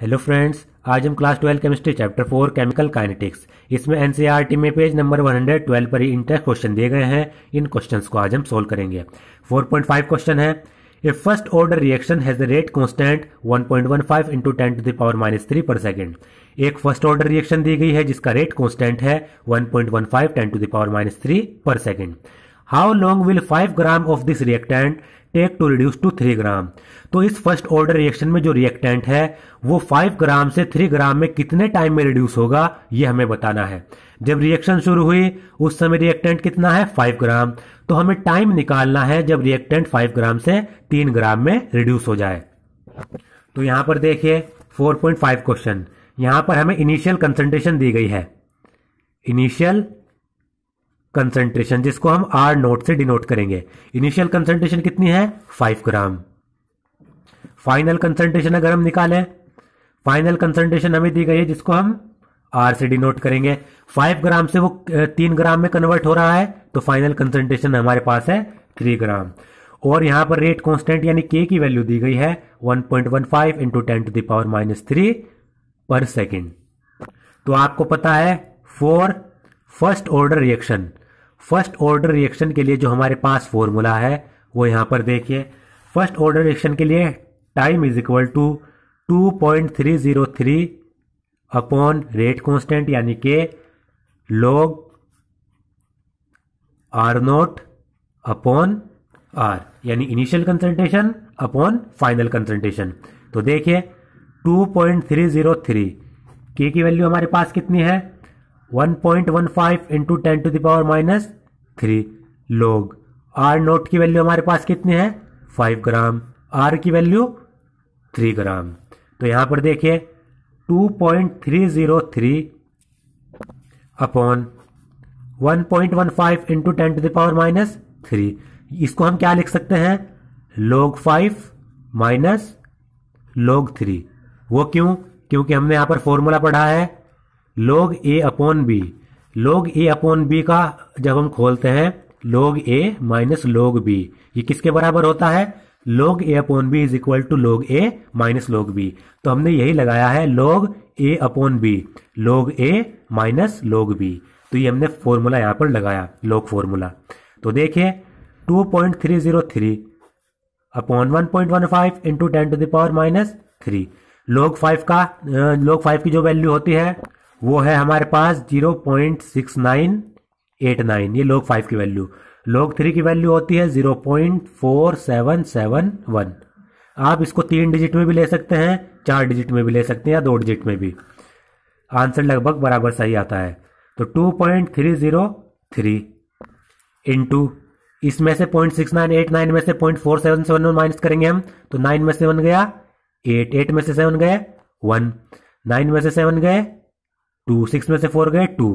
hello friends आज हम class twelve chemistry chapter four chemical kinetics इसमें एनसीईआरटी e में पेज नंबर 112 पर ही इंटेक्स क्वेश्चन दिए गए हैं इन क्वेश्चंस को आज हम सोल्व करेंगे 4.5 क्वेश्चन है a first order reaction has rate constant 1.15 point one five into ten to the power minus three per second एक फर्स्ट ऑर्डर रिएक्शन दी गई है जिसका रेट कांस्टेंट है 1.15 point one five ten to the power minus three per second how long will five gram of this reactant take to reduce to three gram तो इस first order reaction में जो reactant है वो फाइव ग्राम से three gram में कितने time में रिड्यूस होगा ये हमें बताना है जब रिएक्शन शुरू हुई उस समय रिएक्टेंट कितना है फाइव ग्राम तो हमें टाइम निकालना है जब रिएक्टेंट फाइव ग्राम से तीन ग्राम में रिड्यूस हो जाए तो यहां पर देखिए 4.5 क्वेश्चन यहां पर हमें इनिशियल कंसेंट्रेशन दी गई है इनिशियल कंसेंट्रेशन जिसको हम आर नोट से डिनोट करेंगे इनिशियल कंसेंट्रेशन कितनी है फाइव ग्राम फाइनल कंसेंट्रेशन अगर हम निकालें फाइनल कंसेंट्रेशन हमें दी गई है जिसको हम आर से डिनोट करेंगे फाइव ग्राम से वो तीन ग्राम में कन्वर्ट हो रहा है तो फाइनल कंसेंट्रेशन हमारे पास है थ्री ग्राम और यहां पर रेट कॉन्स्टेंट यानी के की वैल्यू दी गई है one point one five into ten to the power minus three per second तो आपको पता है for first order reaction first order reaction के लिए जो हमारे पास फॉर्मूला है वो यहाँ पर देखिए फर्स्ट ऑर्डर रिएक्शन के लिए time is equal to two point three zero three upon rate constant यानी के log R naught upon R यानी initial concentration upon final concentration तो देखिए 2.303 के की वैल्यू हमारे पास कितनी है one point one five into ten to the power minus three log R naught की वैल्यू हमारे पास कितनी है फाइव ग्राम आर की वैल्यू थ्री ग्राम तो यहां पर देखिए two point three zero three upon one point one five into ten to the power minus three इसको हम क्या लिख सकते हैं लोग फाइव माइनस लोग थ्री वो क्यों क्योंकि हमने यहां पर फॉर्मूला पढ़ा है लोग ए अपॉन बी लोग ए अपॉन बी का जब हम खोलते हैं लोग ए माइनस लोग बी ये किसके बराबर होता है log A upon B is equal to log A minus लोग बी तो हमने यही लगाया है लोग ए अपॉन बी लोग ए माइनस लोग बी तो ये हमने फॉर्मूला यहाँ पर लगाया लोग फॉर्मूला तो देखिए 2.303 upon one one point five into ten to the power minus three log five का लोग फाइव की जो वैल्यू होती है वो है हमारे पास zero point six nine eight nine ये लोग फाइव की वैल्यू लोग थ्री की वैल्यू होती है zero point four seven seven one आप इसको तीन डिजिट में भी ले सकते हैं चार डिजिट में भी ले सकते हैं या दो डिजिट में भी आंसर लगभग बराबर सही आता है तो two point three zero three into इसमें से point six nine eight nine में से point four seven seven one minus करेंगे हम तो नाइन में सेवन गया एट एट में से सेवन गए वन नाइन में से सेवन गए टू सिक्स में से फोर गए टू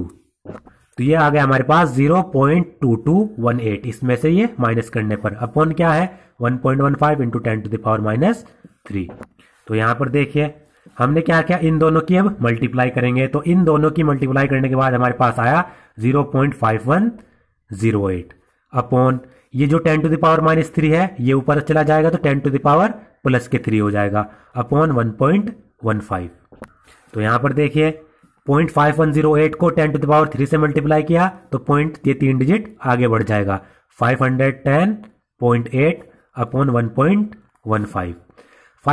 तो ये आ गया हमारे पास zero point two two one eight इसमें से ये माइनस करने पर अपॉन क्या है one point one five into ten to the power minus three तो यहां पर देखिए हमने क्या क्या इन दोनों की अब मल्टीप्लाई करेंगे तो इन दोनों की मल्टीप्लाई करने के बाद हमारे पास आया zero point five one zero eight upon ये जो ten to the power minus three है ये ऊपर चला जाएगा तो टेन टू दावर प्लस के थ्री हो जाएगा upon one point one five तो यहां पर देखिए point five one zero eight को ten to the power three से मल्टीप्लाई किया तो पॉइंट ये तीन डिजिट आगे बढ़ जाएगा five hundred ten point eight upon one point one five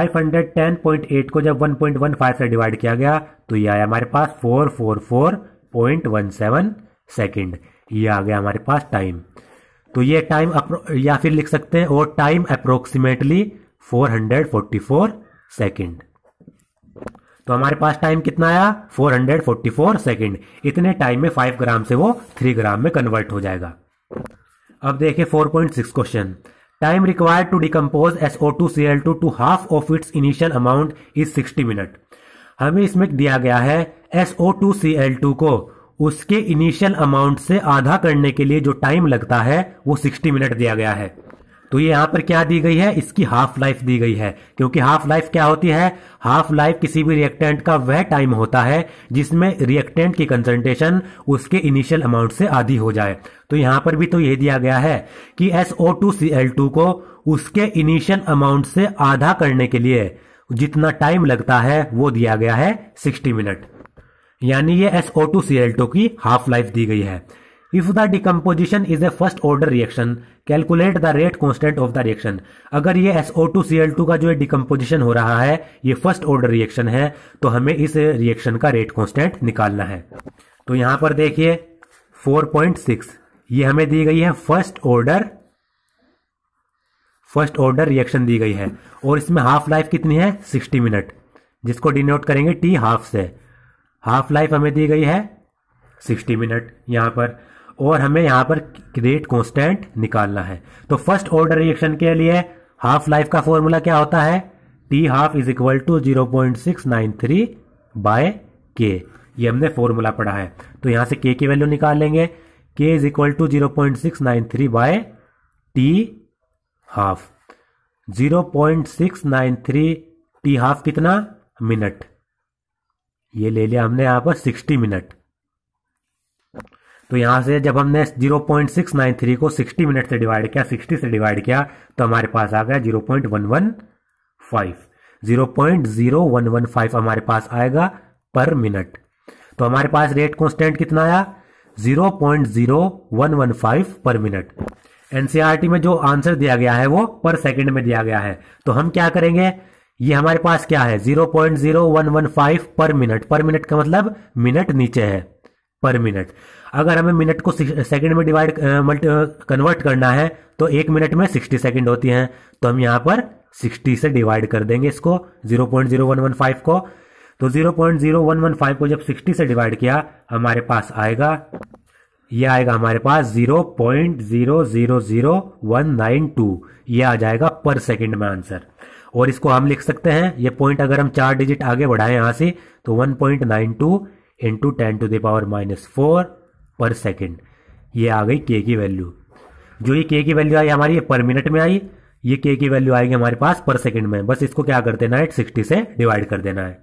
eight को जब वन वन पॉइंट फाइव से डिवाइड किया गया तो ये आया हमारे पास four four four point one seven second ये आ गया हमारे पास टाइम तो ये टाइम या फिर लिख सकते हैं और time approximately four hundred forty four second तो हमारे पास टाइम कितना आया 444 सेकंड इतने टाइम में 5 ग्राम से वो 3 ग्राम में कन्वर्ट हो जाएगा अब देखिए 4.6 question time required to decompose S O two C L two to half of its initial amount is 60 minute हमें इसमें दिया गया है S O two C L two को उसके इनिशियल अमाउंट से आधा करने के लिए जो टाइम लगता है वो 60 मिनट दिया गया है तो ये यहाँ पर क्या दी गई है इसकी हाफ लाइफ दी गई है क्योंकि हाफ लाइफ क्या होती है हाफ लाइफ किसी भी रिएक्टेंट का वह टाइम होता है जिसमें रिएक्टेंट की कंसंट्रेशन उसके इनिशियल अमाउंट से आधी हो जाए तो यहाँ पर भी तो ये दिया गया है कि टू को उसके इनिशियल अमाउंट से आधा करने के लिए जितना टाइम लगता है वो दिया गया है 60 मिनट यानी ये SO2Cl2 की हाफ लाइफ दी गई है if the decomposition is a first order reaction calculate the rate constant of the reaction अगर ये S O two C L two का जो डिकम्पोजिशन हो रहा है ये फर्स्ट ऑर्डर रिएक्शन है तो हमें इस रिएक्शन का रेट कॉन्स्टेंट निकालना है तो यहां पर देखिए 4.6 ये हमें दी गई है first order first order reaction दी गई है और इसमें हाफ लाइफ कितनी है 60 मिनट जिसको डिनोट करेंगे टी हाफ से हाफ लाइफ हमें दी गई है 60 मिनट यहां पर और हमें यहां पर रेट कॉन्स्टेंट निकालना है तो फर्स्ट ऑर्डर रिएक्शन के लिए हाफ लाइफ का फॉर्मूला क्या होता है T half is equal to zero point six nine three by K ये हमने फॉर्मूला पढ़ा है तो यहां से के की वैल्यू निकाल लेंगे K is equal to zero point six nine three by T half zero point six nine three T half कितना मिनट ये ले लिया हमने यहां पर सिक्सटी मिनट तो यहां से जब हमने 0.693 को 60 मिनट से डिवाइड किया 60 से डिवाइड किया तो हमारे पास आ गया 0.115 0.0115 हमारे पास आएगा पर मिनट तो हमारे पास रेट कांस्टेंट कितना आया 0.0115 पर मिनट एनसीआरटी में जो आंसर दिया गया है वो पर सेकंड में दिया गया है तो हम क्या करेंगे ये हमारे पास क्या है 0.0115 पर मिनट पर मिनट का मतलब मिनट नीचे है पर मिनट अगर हमें मिनट को सेकंड में डिवाइड मल्टी कन्वर्ट करना है तो एक मिनट में सिक्सटी सेकंड होती हैं तो हम यहां पर सिक्सटी से डिवाइड कर देंगे इसको जीरो पॉइंट जीरो को तो जीरो पॉइंट जीरो को जब 60 से डिवाइड किया हमारे पास आएगा ये आएगा हमारे पास zero point zero zero zero one nine two ये आ जाएगा पर सेकंड में आंसर और इसको हम लिख सकते हैं ये पॉइंट अगर हम चार डिजिट आगे बढ़ाएं यहां से तो one point nine two into ten to the power minus four per second ये आ गई के की वैल्यू जो ये के की वैल्यू आई हमारी पर मिनट में आई ये के की वैल्यू आएगी हमारे पास पर सेकंड में बस इसको क्या कर देना है सिक्सटी से डिवाइड कर देना है